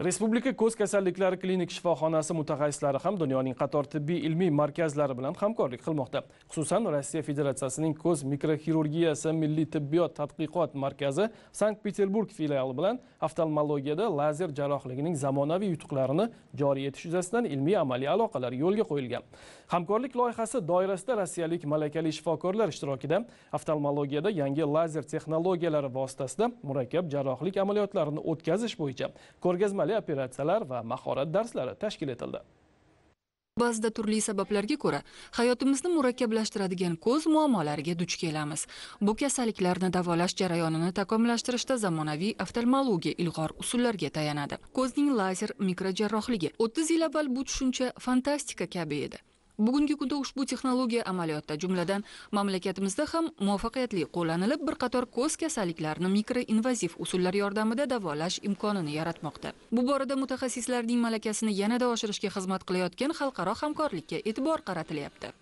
respublika ko'z kasalliklari klinik shifoxonasi mutaxassislari ham dunyoning qator tibbiy ilmiy markazlari bilan hamkorlik qilmoqda xususan rossiya federatsiyasining ko'z mikroxirurgiyasi milliy tibbiyot tadqiqot markazi sankt peterburg filiali bilan oftalmologiyada lazer jarrohligining zamonaviy yutuqlarini joriy etish yuzasidan ilmiy amaliy aloqalar yo'lga qo'yilgan hamkorlik loyihasi doirasida rossiyalik malakali shifokorlar ishtirokida oftalmologiyada yangi lazer texnologiyalari vositasida murakkab jarrohlik amaliyotlarini o'tkazish bo'yicha ko'rgazma tajribali operatsiyalar va mahorat darslari tashkil etildi ba'zida turli sabablarga ko'ra hayotimizni murakkablashtiradigan ko'z muammolariga duch kelamiz bu kasalliklarni davolash jarayonini takomillashtirishda zamonaviy oftalmologiya ilg'or usullarga tayanadi ko'zning lazer mikrojarrohligi o'ttiz yil avval bu tushuncha fantastika kabi edi bugungi kunda ushbu texnologiya amaliyotda jumladan mamlakatimizda ham muvaffaqiyatli qo'llanilib bir qator ko'z kasalliklarini mikroinvaziv usullar yordamida davolash imkonini yaratmoqda bu borada mutaxassislarning malakasini yanada oshirishga xizmat qilayotgan xalqaro hamkorlikka e'tibor qaratilyapti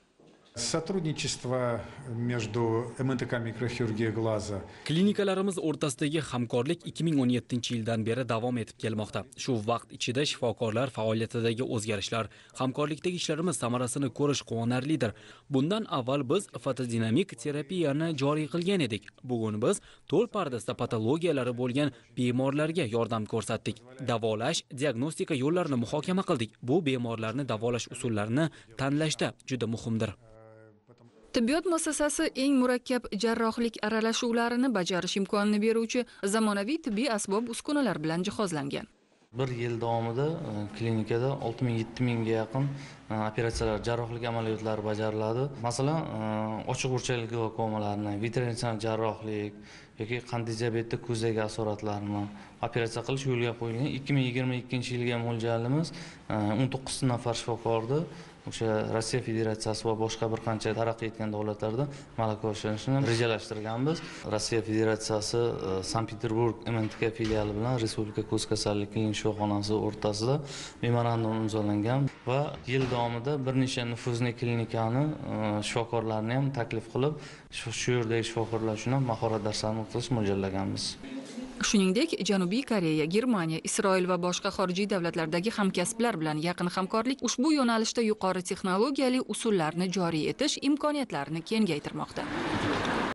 сотрудничество между МНТК микрохирургия глаза klinikalarimiz o'rtasidagi hamkorlik 2017 yildan бери davom etib kelmoqda Шу vaqt ichida shifokorlar faoliyatidagi o'zgarishlar hamkorlikdagi ishlarimiz samarasini ko'rish quvonarlidir Бундан avval биз фотодинамик terapiyani joriy qilgan edik bugun biz to'rt pardasida patologiyalari bo'lgan bemorlarga yordam ko'rsatdik davolash diagnostika yo'llarini muhokama qildik bu bemorlarni davolash usullarini tanlashda juda muhimdir tibbiyot muassasasi eng murakkab jarrohlik aralashuvlarini bajarish imkonini beruvchi zamonaviy tibbiy asbob uskunalar bilan jihozlangan bir yil davomida e, klinikada olti ming yetti mingga yaqin e, operatsiyalar jarrohlik amaliyotlari bajariladi masalan e, ochiq burchakli glaukomalarni veterinar jarrohlik yoki qand diabeti ko'zdagi asoratlarni operatsiya qilish yo'lga qo'yilgan ikki ming yigirma ikkinchi yilga mo'ljalimiz o'n to'qqiz nafar shifokorni o'sha rossiya federatsiyasi va boshqa bir qancha taraqqiy etgan davlatlarda malaka oshirishni rejalashtirganmiz rossiya federatsiyasi e, sankt peterburg mntk filiali bilan respublika ko'z kasalligi klinik shifoxonasi o'rtasida memorandum imzolangan va yil davomida bir necha nufuzli klinikani e, shifokorlarni ham taklif qilib shu yerdagi shifokorlar uchun ham mahorat darslarini o'tkazish mo'ljallaganmiz shuningdek janubiy koreya germaniya isroil va boshqa xorijiy davlatlardagi hamkasblar bilan yaqin hamkorlik ushbu yo'nalishda yuqori texnologiyali usullarni joriy etish imkoniyatlarini kengaytirmoqda